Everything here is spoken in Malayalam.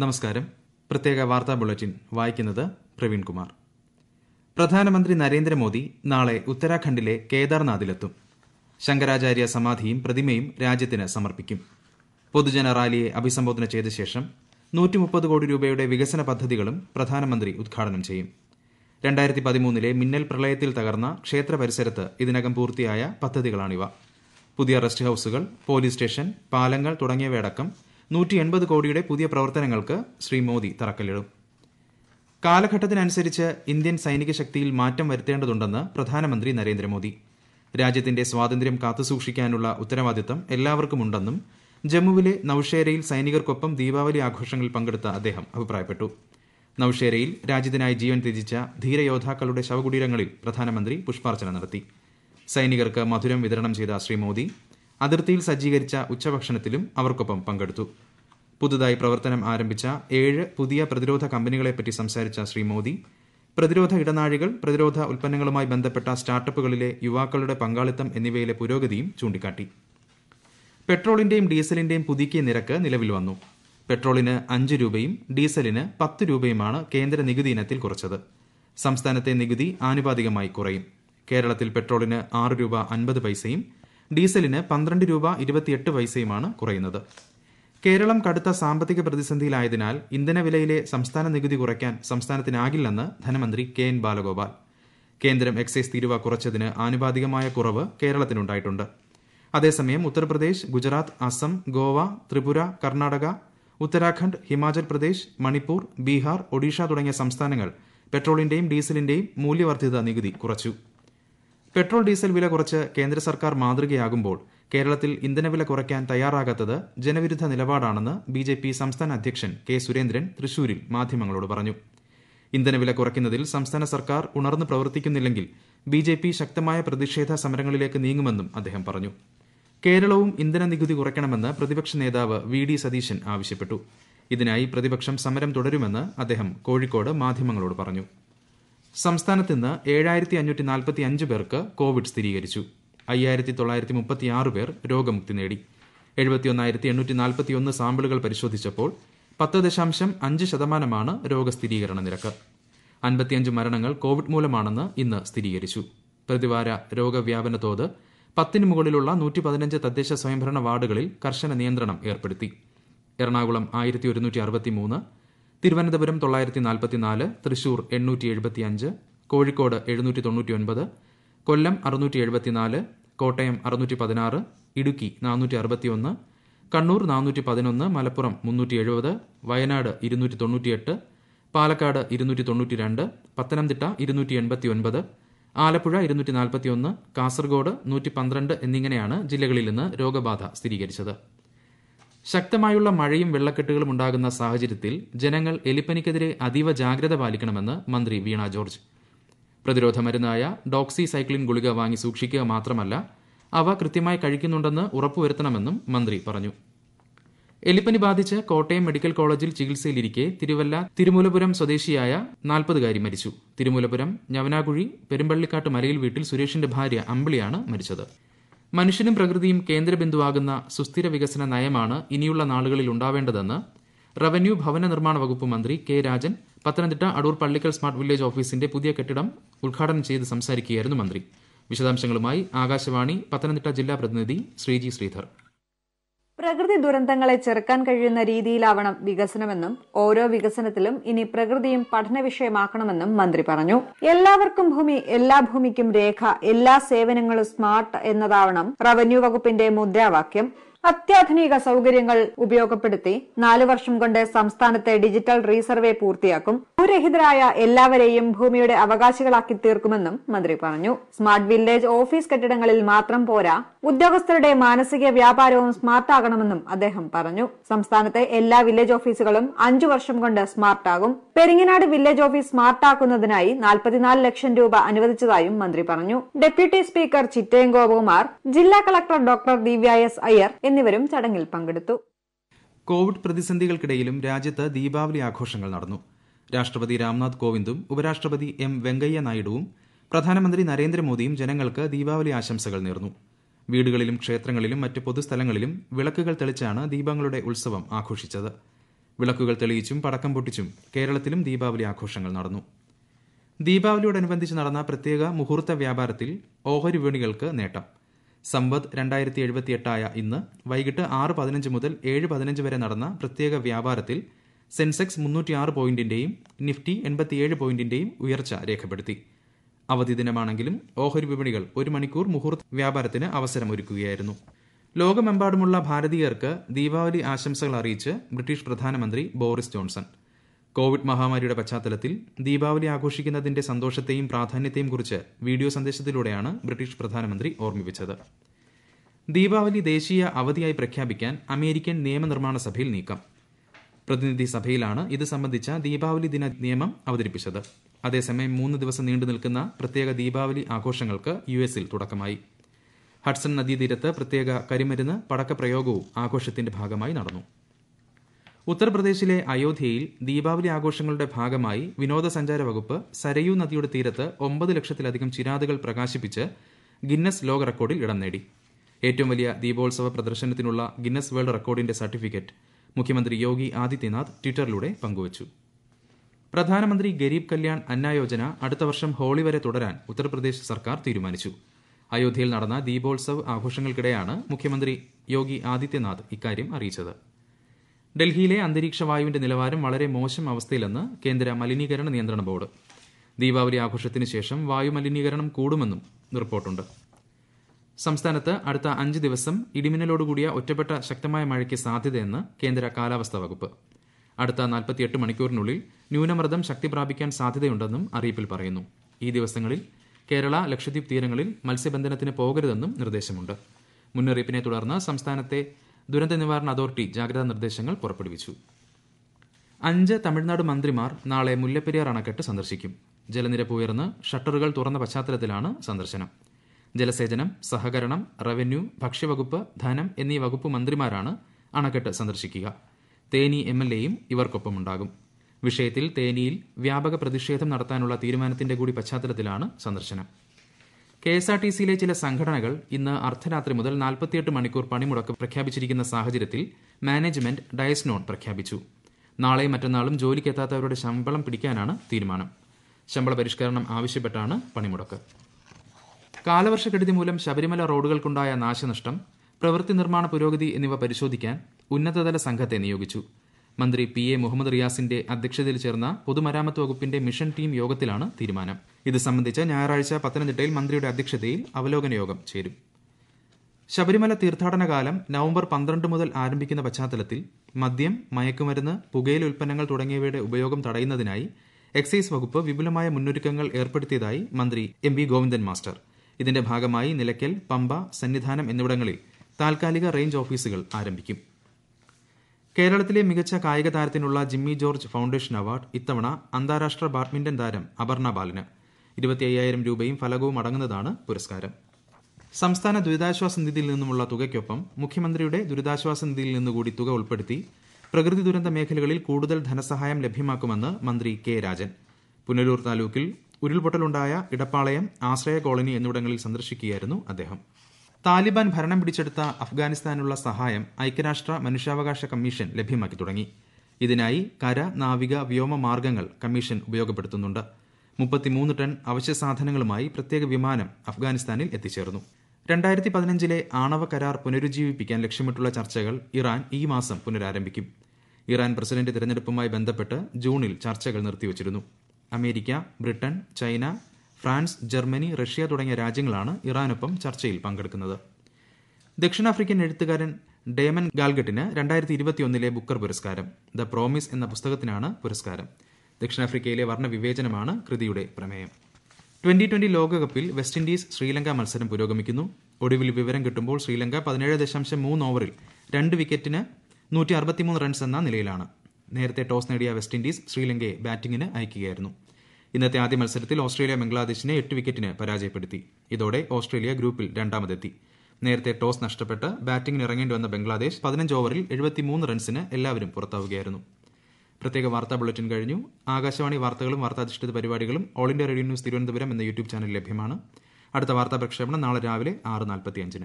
നമസ്കാരം പ്രത്യേക വാർത്താ ബുള്ളറ്റിൻ വായിക്കുന്നത് പ്രവീൺകുമാർ പ്രധാനമന്ത്രി നരേന്ദ്രമോദി നാളെ ഉത്തരാഖണ്ഡിലെ കേദാർനാഥിലെത്തും ശങ്കരാചാര്യ സമാധിയും പ്രതിമയും രാജ്യത്തിന് സമർപ്പിക്കും പൊതുജന റാലിയെ അഭിസംബോധന ചെയ്ത ശേഷം നൂറ്റിമുപ്പത് കോടി രൂപയുടെ വികസന പദ്ധതികളും പ്രധാനമന്ത്രി ഉദ്ഘാടനം ചെയ്യും രണ്ടായിരത്തി പതിമൂന്നിലെ മിന്നൽ പ്രളയത്തിൽ തകർന്ന ക്ഷേത്ര പരിസരത്ത് ഇതിനകം പൂർത്തിയായ പദ്ധതികളാണിവ പുതിയ റെസ്റ്റ് ഹൌസുകൾ പോലീസ് സ്റ്റേഷൻ പാലങ്ങൾ തുടങ്ങിയവയടക്കം നൂറ്റി എൺപത് കോടിയുടെ പുതിയ പ്രവർത്തനങ്ങൾക്ക് ശ്രീ മോദി തറക്കല്ലിടും കാലഘട്ടത്തിനനുസരിച്ച് ഇന്ത്യൻ സൈനിക ശക്തിയിൽ മാറ്റം വരുത്തേണ്ടതുണ്ടെന്ന് പ്രധാനമന്ത്രി നരേന്ദ്രമോദി രാജ്യത്തിന്റെ സ്വാതന്ത്ര്യം കാത്തുസൂക്ഷിക്കാനുള്ള ഉത്തരവാദിത്തം എല്ലാവർക്കുമുണ്ടെന്നും ജമ്മുവിലെ നൌഷേരയിൽ സൈനികർക്കൊപ്പം ദീപാവലി ആഘോഷങ്ങളിൽ പങ്കെടുത്ത അദ്ദേഹം അഭിപ്രായപ്പെട്ടു നൌഷേരയിൽ രാജ്യത്തിനായി ജീവൻ ത്യജിച്ച ധീരയോദ്ധാക്കളുടെ ശവകുടീരങ്ങളിൽ പ്രധാനമന്ത്രി പുഷ്പാർച്ചന നടത്തി സൈനികർക്ക് മധുരം വിതരണം ചെയ്ത ശ്രീ മോദി അതിർത്തിയിൽ സജ്ജീകരിച്ച ഉച്ചഭക്ഷണത്തിലും അവർക്കൊപ്പം പങ്കെടുത്തു പുതുതായി പ്രവർത്തനം ആരംഭിച്ച ഏഴ് പുതിയ പ്രതിരോധ കമ്പനികളെപ്പറ്റി സംസാരിച്ച ശ്രീ മോദി പ്രതിരോധ ഇടനാഴികൾ പ്രതിരോധ ഉൽപ്പന്നങ്ങളുമായി ബന്ധപ്പെട്ട സ്റ്റാർട്ടപ്പുകളിലെ യുവാക്കളുടെ പങ്കാളിത്തം എന്നിവയിലെ പുരോഗതിയും ചൂണ്ടിക്കാട്ടി പെട്രോളിന്റെയും ഡീസലിന്റെയും പുതുക്കിയ നിരക്ക് നിലവിൽ വന്നു പെട്രോളിന് അഞ്ച് രൂപയും ഡീസലിന് പത്ത് രൂപയുമാണ് കേന്ദ്ര നികുതി ഇനത്തിൽ കുറച്ചത് സംസ്ഥാനത്തെ നികുതി ആനുപാതികമായി കുറയും കേരളത്തിൽ പെട്രോളിന് ആറ് രൂപ അൻപത് പൈസയും ഡീസലിന് പന്ത്രണ്ട് രൂപ ഇരുപത്തിയെട്ട് പൈസയുമാണ് കുറയുന്നത് കേരളം കടുത്ത സാമ്പത്തിക പ്രതിസന്ധിയിലായതിനാൽ ഇന്ധനവിലയിലെ സംസ്ഥാന നികുതി കുറയ്ക്കാൻ സംസ്ഥാനത്തിനാകില്ലെന്ന് ധനമന്ത്രി കെ എൻ ബാലഗോപാൽ കേന്ദ്രം എക്സൈസ് തീരുവ കുറച്ചതിന് ആനുപാതികമായ കുറവ് കേരളത്തിനുണ്ടായിട്ടുണ്ട് അതേസമയം ഉത്തർപ്രദേശ് ഗുജറാത്ത് അസം ഗോവ ത്രിപുര കർണാടക ഉത്തരാഖണ്ഡ് ഹിമാചൽ പ്രദേശ് മണിപ്പൂർ ബീഹാർ ഒഡീഷ തുടങ്ങിയ സംസ്ഥാനങ്ങൾ പെട്രോളിന്റെയും ഡീസലിന്റെയും മൂല്യവർദ്ധിത നികുതി കുറച്ചു പെട്രോൾ ഡീസൽ വില കുറച്ച് കേന്ദ്ര സർക്കാർ മാതൃകയാകുമ്പോൾ കേരളത്തിൽ ഇന്ധനവില കുറയ്ക്കാൻ തയ്യാറാകാത്തത് ജനവിരുദ്ധ നിലപാടാണെന്ന് ബിജെപി സംസ്ഥാന അധ്യക്ഷൻ കെ സുരേന്ദ്രൻ തൃശൂരിൽ മാധ്യമങ്ങളോട് പറഞ്ഞു ഇന്ധനവില കുറയ്ക്കുന്നതിൽ സംസ്ഥാന സർക്കാർ ഉണർന്നു പ്രവർത്തിക്കുന്നില്ലെങ്കിൽ ബിജെപി ശക്തമായ പ്രതിഷേധ സമരങ്ങളിലേക്ക് നീങ്ങുമെന്നും അദ്ദേഹം പറഞ്ഞു കേരളവും ഇന്ധന നികുതി കുറയ്ക്കണമെന്ന് പ്രതിപക്ഷ നേതാവ് വി ഡി സതീശൻ ആവശ്യപ്പെട്ടു ഇതിനായി പ്രതിപക്ഷം സമരം തുടരുമെന്ന് അദ്ദേഹം കോഴിക്കോട് മാധ്യമങ്ങളോട് പറഞ്ഞു സംസ്ഥാനത്ത് ഇന്ന് ഏഴായിരത്തി അഞ്ഞൂറ്റി നാൽപ്പത്തി അഞ്ച് പേർക്ക് കോവിഡ് സ്ഥിരീകരിച്ചു അയ്യായിരത്തി തൊള്ളായിരത്തി മുപ്പത്തി ആറ് പേർ രോഗമുക്തി നേടി എഴുപത്തിയൊന്നായിരത്തി എണ്ണൂറ്റി നാൽപ്പത്തി ഒന്ന് സാമ്പിളുകൾ പരിശോധിച്ചപ്പോൾ പത്ത് ദശാംശം അഞ്ച് ശതമാനമാണ് രോഗസ്ഥിരീകരണ നിരക്ക് അൻപത്തിയഞ്ച് മരണങ്ങൾ കോവിഡ് മൂലമാണെന്ന് ഇന്ന് സ്ഥിരീകരിച്ചു പ്രതിവാര രോഗവ്യാപന തോത് പത്തിന് മുകളിലുള്ള നൂറ്റി പതിനഞ്ച് തദ്ദേശ സ്വയംഭരണ വാർഡുകളിൽ കർശന നിയന്ത്രണം ഏർപ്പെടുത്തി എറണാകുളം ആയിരത്തി ഒരുന്നൂറ്റി അറുപത്തി മൂന്ന് തിരുവനന്തപുരം തൊള്ളായിരത്തി നാൽപ്പത്തിനാല് തൃശൂർ എണ്ണൂറ്റി എഴുപത്തിയഞ്ച് കോഴിക്കോട് എഴുന്നൂറ്റി തൊണ്ണൂറ്റിയൊൻപത് കൊല്ലം അറുന്നൂറ്റി എഴുപത്തിനാല് കോട്ടയം അറുന്നൂറ്റി പതിനാറ് ഇടുക്കി നാനൂറ്റി അറുപത്തിയൊന്ന് കണ്ണൂർ നാനൂറ്റി പതിനൊന്ന് മലപ്പുറം മുന്നൂറ്റി എഴുപത് വയനാട് ഇരുന്നൂറ്റി തൊണ്ണൂറ്റിയെട്ട് പാലക്കാട് ഇരുന്നൂറ്റി തൊണ്ണൂറ്റി രണ്ട് പത്തനംതിട്ട ഇരുന്നൂറ്റി എൺപത്തി ഒൻപത് ആലപ്പുഴ ഇരുന്നൂറ്റി നാൽപ്പത്തിയൊന്ന് കാസർഗോഡ് നൂറ്റി പന്ത്രണ്ട് എന്നിങ്ങനെയാണ് ജില്ലകളിൽ നിന്ന് രോഗബാധ സ്ഥിരീകരിച്ചത് ശക്തമായുള്ള മഴയും വെള്ളക്കെട്ടുകളും ഉണ്ടാകുന്ന സാഹചര്യത്തിൽ ജനങ്ങൾ എലിപ്പനിക്കെതിരെ അതീവ ജാഗ്രത പാലിക്കണമെന്ന് മന്ത്രി വീണ ജോർജ് പ്രതിരോധ മരുന്നായ ഡോക്സി സൈക്ലിൻ ഗുളിക വാങ്ങി സൂക്ഷിക്കുക മാത്രമല്ല അവ കൃത്യമായി കഴിക്കുന്നുണ്ടെന്ന് ഉറപ്പുവരുത്തണമെന്നും മന്ത്രി പറഞ്ഞു എലിപ്പനി ബാധിച്ച് കോട്ടയം മെഡിക്കൽ കോളേജിൽ ചികിത്സയിലിരിക്കെ തിരുവല്ല തിരുമൂലപുരം സ്വദേശിയായ നാൽപ്പതുകാരി മരിച്ചു തിരുമൂലപുരം ഞവനാകുഴി പെരുമ്പള്ളിക്കാട്ട് മലയിൽ വീട്ടിൽ സുരേഷിന്റെ ഭാര്യ അമ്പിളിയാണ് മരിച്ചത് മനുഷ്യനും പ്രകൃതിയും കേന്ദ്രബിന്ദുവാകുന്ന സുസ്ഥിര വികസന നയമാണ് ഇനിയുള്ള നാളുകളിൽ ഉണ്ടാവേണ്ടതെന്ന് റവന്യൂ ഭവന നിർമ്മാണ വകുപ്പ് മന്ത്രി K Rajan Pathanamthitta Adoor Pallikkal smart village ഓഫീസിന്റെ പുതിയ കെട്ടിടം ഉദ്ഘാടനം ചെയ്ത് സംസാരിക്കുകയായിരുന്നു മന്ത്രി വിശദാംശങ്ങളുമായി ആകാശവാണി പത്തനംതിട്ട ജില്ലാ പ്രതിനിധി ശ്രീജി ശ്രീധർ പ്രകൃതി ദുരന്തങ്ങളെ ചെറുക്കാൻ കഴിയുന്ന രീതിയിലാവണം വികസനമെന്നും ഓരോ വികസനത്തിലും ഇനി പ്രകൃതിയും പഠന വിഷയമാക്കണമെന്നും മന്ത്രി പറഞ്ഞു എല്ലാവർക്കും ഭൂമി എല്ലാ ഭൂമിക്കും രേഖ എല്ലാ സേവനങ്ങളും സ്മാർട്ട് എന്നതാവണം റവന്യൂ വകുപ്പിന്റെ മുദ്രാവാക്യം അത്യാധുനിക സൗകര്യങ്ങൾ ഉപയോഗപ്പെടുത്തി നാലു വർഷം കൊണ്ട് സംസ്ഥാനത്തെ ഡിജിറ്റൽ റീസർവേ പൂർത്തിയാക്കും ഭൂരഹിതരായ എല്ലാവരെയും ഭൂമിയുടെ അവകാശികളാക്കി തീർക്കുമെന്നും മന്ത്രി പറഞ്ഞു സ്മാർട്ട് വില്ലേജ് ഓഫീസ് കെട്ടിടങ്ങളിൽ മാത്രം പോരാ ഉദ്യോഗസ്ഥരുടെ മാനസിക വ്യാപാരവും സ്മാർട്ടാകണമെന്നും അദ്ദേഹം പറഞ്ഞു സംസ്ഥാനത്തെ എല്ലാ വില്ലേജ് ഓഫീസുകളും അഞ്ചു വർഷം കൊണ്ട് സ്മാർട്ടാകും പെരിങ്ങനാട് വില്ലേജ് ഓഫീസ് സ്മാർട്ടാക്കുന്നതിനായി നാൽപ്പത്തിനാല് ലക്ഷം രൂപ അനുവദിച്ചതായും മന്ത്രി പറഞ്ഞു ഡെപ്യൂട്ടി സ്പീക്കർ ചിറ്റയം ഗോപകുമാർ ജില്ലാ collector doctor Divya S Iyer എന്നിവരും ചടങ്ങിൽ പങ്കെടുത്തു കോവിഡ് പ്രതിസന്ധികൾക്കിടയിലും രാജ്യത്ത് ദീപാവലി ആഘോഷങ്ങൾ നടന്നു രാഷ്ട്രപതി രാംനാഥ് കോവിന്ദും ഉപരാഷ്ട്രപതി എം വെങ്കയ്യ നായിഡുവും പ്രധാനമന്ത്രി നരേന്ദ്രമോദിയും ജനങ്ങൾക്ക് ദീപാവലി ആശംസകൾ നേർന്നു വീടുകളിലും ക്ഷേത്രങ്ങളിലും മറ്റ് പൊതുസ്ഥലങ്ങളിലും വിളക്കുകൾ തെളിച്ചാണ് ദീപങ്ങളുടെ ഉത്സവം ആഘോഷിച്ചത് വിളക്കുകൾ തെളിയിച്ചും പടക്കം പൊട്ടിച്ചും കേരളത്തിലും ദീപാവലി ആഘോഷങ്ങൾ നടന്നു ദീപാവലിയോടനുബന്ധിച്ച് നടന്ന പ്രത്യേക മുഹൂർത്ത വ്യാപാരത്തിൽ ഓഹരി വിപണികൾക്ക് നേട്ടം സമ്പദ് രണ്ടായിരത്തി എഴുപത്തിയെട്ടായ ഇന്ന് വൈകിട്ട് ആറ് പതിനഞ്ച് മുതൽ ഏഴ് പതിനഞ്ച് വരെ നടന്ന പ്രത്യേക വ്യാപാരത്തിൽ സെൻസെക്സ് മുന്നൂറ്റിയാറ് പോയിന്റിന്റെയും നിഫ്റ്റി എൺപത്തിയേഴ് പോയിന്റിന്റെയും ഉയർച്ച രേഖപ്പെടുത്തി അവധി ദിനമാണെങ്കിലും ഓഹരി വിപണികൾ ഒരു മണിക്കൂർ മുഹൂർത്ത വ്യാപാരത്തിന് അവസരമൊരുക്കുകയായിരുന്നു ലോകമെമ്പാടുമുള്ള ഭാരതീയർക്ക് ദീപാവലി ആശംസകൾ അറിയിച്ച് ബ്രിട്ടീഷ് പ്രധാനമന്ത്രി ബോറിസ് ജോൺസൺ കോവിഡ് മഹാമാരിയുടെ പശ്ചാത്തലത്തിൽ ദീപാവലി ആഘോഷിക്കുന്നതിന്റെ സന്തോഷത്തെയും പ്രാധാന്യത്തെയും കുറിച്ച് വീഡിയോ സന്ദേശത്തിലൂടെയാണ് ബ്രിട്ടീഷ് പ്രധാനമന്ത്രി ഓർമ്മിപ്പിച്ചത് ദീപാവലി ദേശീയ അവധിയായി പ്രഖ്യാപിക്കാൻ അമേരിക്കൻ നിയമനിർമ്മാണ സഭയിൽ നീക്കം പ്രതിനിധി സഭയിലാണ് ഇത് സംബന്ധിച്ച ദീപാവലി ദിന നിയമം അവതരിപ്പിച്ചത് അതേസമയം മൂന്ന് ദിവസം നീണ്ടു നിൽക്കുന്ന പ്രത്യേക ദീപാവലി ആഘോഷങ്ങൾക്ക് യു എസിൽ തുടക്കമായി ഹഡ്സൺ നദീതീരത്ത് പ്രത്യേക കരിമരുന്ന് പടക്കപ്രയോഗവും ആഘോഷത്തിന്റെ ഭാഗമായി നടന്നു ഉത്തർപ്രദേശിലെ അയോധ്യയിൽ ദീപാവലി ആഘോഷങ്ങളുടെ ഭാഗമായി വിനോദസഞ്ചാര വകുപ്പ് സരയൂ നദിയുടെ തീരത്ത് ഒമ്പത് ലക്ഷത്തിലധികം ചിരാതുകൾ പ്രകാശിപ്പിച്ച് ഗിന്നസ് ലോക റെക്കോർഡിൽ ഇടം നേടി ഏറ്റവും വലിയ ദീപോത്സവ പ്രദർശനത്തിനുള്ള ഗിന്നസ് വേൾഡ് റെക്കോർഡിന്റെ സർട്ടിഫിക്കറ്റ് മുഖ്യമന്ത്രി യോഗി ആദിത്യനാഥ് ട്വിറ്ററിലൂടെ പങ്കുവച്ചു പ്രധാനമന്ത്രി ഗരീബ് കല്യാൺ അന്നായോജന അടുത്ത വർഷം ഹോളി വരെ തുടരാൻ ഉത്തർപ്രദേശ് സർക്കാർ തീരുമാനിച്ചു അയോധ്യയിൽ നടന്ന ദീപോത്സവ് ആഘോഷങ്ങൾക്കിടെയാണ് മുഖ്യമന്ത്രി യോഗി ആദിത്യനാഥ് ഇക്കാര്യം അറിയിച്ചത് ഡൽഹിയിലെ അന്തരീക്ഷ വായുവിന്റെ നിലവാരം വളരെ മോശം അവസ്ഥയിലെന്ന് കേന്ദ്ര മലിനീകരണ നിയന്ത്രണ ബോർഡ് ദീപാവലി ആഘോഷത്തിന് ശേഷം വായു മലിനീകരണം കൂടുമെന്നും റിപ്പോർട്ടുണ്ട് സംസ്ഥാനത്ത് അടുത്ത അഞ്ച് ദിവസം ഇടിമിന്നലോടുകൂടിയ ഒറ്റപ്പെട്ട ശക്തമായ മഴയ്ക്ക് സാധ്യതയെന്ന് കേന്ദ്ര കാലാവസ്ഥാ വകുപ്പ് അടുത്ത നാൽപ്പത്തിയെട്ട് മണിക്കൂറിനുള്ളിൽ ന്യൂനമർദ്ദം ശക്തി പ്രാപിക്കാൻ സാധ്യതയുണ്ടെന്നും അറിയിപ്പിൽ പറയുന്നു ഈ ദിവസങ്ങളിൽ കേരള ലക്ഷദ്വീപ് തീരങ്ങളിൽ മത്സ്യബന്ധനത്തിന് പോകരുതെന്നും നിർദ്ദേശമുണ്ട് മുന്നറിയിപ്പിനെ തുടർന്ന് സംസ്ഥാനത്തെ ദുരന്ത നിവാരണ അതോറിറ്റി ജാഗ്രതാ നിർദ്ദേശങ്ങൾ പുറപ്പെടുവിച്ചു അഞ്ച് തമിഴ്നാട് മന്ത്രിമാർ നാളെ മുല്ലപ്പെരിയാർ അണക്കെട്ട് സന്ദർശിക്കും ജലനിരപ്പ് ഉയർന്ന് ഷട്ടറുകൾ തുറന്ന പശ്ചാത്തലത്തിലാണ് സന്ദർശനം ജലസേചനം സഹകരണം റവന്യൂ ഭക്ഷ്യവകുപ്പ് ധനം എന്നീ വകുപ്പ് മന്ത്രിമാരാണ് അണക്കെട്ട് സന്ദർശിക്കുക തേനി എം എൽ എയും ഇവർക്കൊപ്പമുണ്ടാകും വിഷയത്തിൽ തേനിയിൽ വ്യാപക പ്രതിഷേധം നടത്താനുള്ള തീരുമാനത്തിന്റെ കൂടി പശ്ചാത്തലത്തിലാണ് സന്ദർശനം കെഎസ്ആർടിസിയിലെ ചില സംഘടനകൾ ഇന്ന് അർദ്ധരാത്രി മുതൽ നാൽപ്പത്തിയെട്ട് മണിക്കൂർ പണിമുടക്ക് പ്രഖ്യാപിച്ചിരിക്കുന്ന സാഹചര്യത്തിൽ മാനേജ്മെന്റ് ഡയസ് നോൺ പ്രഖ്യാപിച്ചു നാളെയും മറ്റന്നാളും ജോലിക്കെത്താത്തവരുടെ ശമ്പളം പിടിക്കാനാണ് തീരുമാനം ശമ്പള പരിഷ്കരണം ആവശ്യപ്പെട്ടാണ് പണിമുടക്ക് കാലവർഷക്കെടുതി മൂലം ശബരിമല റോഡുകൾക്കുണ്ടായ നാശനഷ്ടം പ്രവൃത്തി നിർമ്മാണ പുരോഗതി എന്നിവ പരിശോധിക്കാൻ ഉന്നതതല സംഘത്തെ നിയോഗിച്ചു മന്ത്രി പി എ മുഹമ്മദ് റിയാസിന്റെ അധ്യക്ഷതയിൽ ചേർന്ന പൊതുമരാമത്ത് വകുപ്പിന്റെ മിഷൻ ടീം യോഗത്തിലാണ് തീരുമാനം ഇത് സംബന്ധിച്ച് ഞായറാഴ്ച പത്തനംതിട്ടയിൽ മന്ത്രിയുടെ അധ്യക്ഷതയിൽ അവലോകന യോഗം ചേരും ശബരിമല തീർത്ഥാടന കാലം നവംബർ പന്ത്രണ്ട് മുതൽ ആരംഭിക്കുന്ന പശ്ചാത്തലത്തിൽ മദ്യം മയക്കുമരുന്ന് പുകയിൽ ഉൽപ്പന്നങ്ങൾ തുടങ്ങിയവയുടെ ഉപയോഗം തടയുന്നതിനായി എക്സൈസ് വകുപ്പ് വിപുലമായ മുന്നൊരുക്കങ്ങൾ ഏർപ്പെടുത്തിയതായി മന്ത്രി എം വി ഗോവിന്ദൻ മാസ്റ്റർ ഇതിന്റെ ഭാഗമായി നിലയ്ക്കൽ പമ്പ സന്നിധാനം എന്നിവിടങ്ങളിൽ താൽക്കാലിക റേഞ്ച് ഓഫീസുകൾ ആരംഭിക്കും കേരളത്തിലെ മികച്ച കായിക താരത്തിനുള്ള ജിമ്മി ജോർജ് ഫൌണ്ടേഷൻ അവാർഡ് ഇത്തവണ അന്താരാഷ്ട്ര ബാഡ്മിന്റൺ താരം അപർണ ബാലിന് ഇരുപത്തിയ്യായിരം രൂപയും ഫലകവും അടങ്ങുന്നതാണ് പുരസ്കാരം സംസ്ഥാന ദുരിതാശ്വാസ നിധിയിൽ നിന്നുമുള്ള തുകയ്ക്കൊപ്പം മുഖ്യമന്ത്രിയുടെ ദുരിതാശ്വാസ നിധിയിൽ നിന്നുകൂടി തുക ഉൾപ്പെടുത്തി പ്രകൃതി ദുരന്ത മേഖലകളിൽ കൂടുതൽ ധനസഹായം ലഭ്യമാക്കുമെന്ന് മന്ത്രി കെ രാജൻ പുനലൂർ താലൂക്കിൽ ഉരുൾപൊട്ടലുണ്ടായ ഇടപ്പാളയം ആശ്രയ കോളനി എന്നിവിടങ്ങളിൽ സന്ദർശിക്കുകയായിരുന്നു അദ്ദേഹം താലിബാൻ ഭരണം പിടിച്ചെടുത്ത അഫ്ഗാനിസ്ഥാനുള്ള സഹായം ഐക്യരാഷ്ട്ര മനുഷ്യാവകാശ കമ്മീഷൻ ലഭ്യമാക്കി തുടങ്ങി ഇതിനായി കര നാവിക വ്യോമ മാർഗങ്ങൾ കമ്മീഷൻ ഉപയോഗപ്പെടുത്തുന്നുണ്ട് മുപ്പത്തിമൂന്ന് ടൺ അവശ്യ സാധനങ്ങളുമായി പ്രത്യേക വിമാനം അഫ്ഗാനിസ്ഥാനിൽ എത്തിച്ചേർന്നു രണ്ടായിരത്തി പതിനഞ്ചിലെ ആണവ കരാർ പുനരുജ്ജീവിപ്പിക്കാൻ ലക്ഷ്യമിട്ടുള്ള ചർച്ചകൾ ഇറാൻ ഈ മാസം പുനരാരംഭിക്കും ഇറാൻ പ്രസിഡന്റ് തെരഞ്ഞെടുപ്പുമായി ബന്ധപ്പെട്ട് ജൂണിൽ ചർച്ചകൾ നിർത്തിവച്ചിരുന്നു America Britain China France Germany Russia തുടങ്ങിയ രാജ്യങ്ങളാണ് ഇറാനൊപ്പം ചർച്ചയിൽ പങ്കെടുക്കുന്നത് ദക്ഷിണാഫ്രിക്കൻ എഴുത്തുകാരൻ ഡേമൻ ഗാൽഗട്ടിന് രണ്ടായിരത്തി ഇരുപത്തിയൊന്നിലെ ബുക്കർ പുരസ്കാരം ദ പ്രോമിസ് എന്ന പുസ്തകത്തിനാണ് പുരസ്കാരം ദക്ഷിണാഫ്രിക്കയിലെ വർണ്ണവിവേചനമാണ് കൃതിയുടെ പ്രമേയം ട്വന്റി ട്വന്റി ലോകകപ്പിൽ വെസ്റ്റ് ഇൻഡീസ് ശ്രീലങ്ക മത്സരം പുരോഗമിക്കുന്നു ഒടുവിൽ വിവരം കിട്ടുമ്പോൾ ശ്രീലങ്ക പതിനേഴ് ദശാംശം മൂന്ന് ഓവറിൽ രണ്ട് വിക്കറ്റിന് നൂറ്റി അറുപത്തിമൂന്ന് റൺസ് എന്ന നിലയിലാണ് നേരത്തെ ടോസ് നേടിയ വെസ്റ്റ് ഇൻഡീസ് ശ്രീലങ്കയെ ബാറ്റിംഗിന് അയക്കുകയായിരുന്നു ഇന്നത്തെ ആദ്യ മത്സരത്തിൽ ഓസ്ട്രേലിയ ബംഗ്ലാദേശിനെ എട്ട് വിക്കറ്റിന് പരാജയപ്പെടുത്തി ഇതോടെ ഓസ്ട്രേലിയ ഗ്രൂപ്പിൽ രണ്ടാമതെത്തി നേരത്തെ ടോസ് നഷ്ടപ്പെട്ട് ബാറ്റിംഗിന് ഇറങ്ങേണ്ടി വന്ന ബംഗ്ലാദേശ് പതിനഞ്ച് ഓവറിൽ എഴുപത്തിമൂന്ന് റൺസിന് എല്ലാവരും പുറത്താവുകയായിരുന്നു പ്രത്യേക വാർത്താ ബുള്ളറ്റിൻ കഴിഞ്ഞു ആകാശവാണി വാർത്തകളും വാർത്താധിഷ്ഠിത പരിപാടികളും All India Radio News Thiruvananthapuram എന്ന യൂട്യൂബ് ചാനൽ ലഭ്യമാണ് അടുത്ത വാർത്താ പ്രക്ഷേപണം നാളെ രാവിലെ ആറ് നാൽപ്പത്തി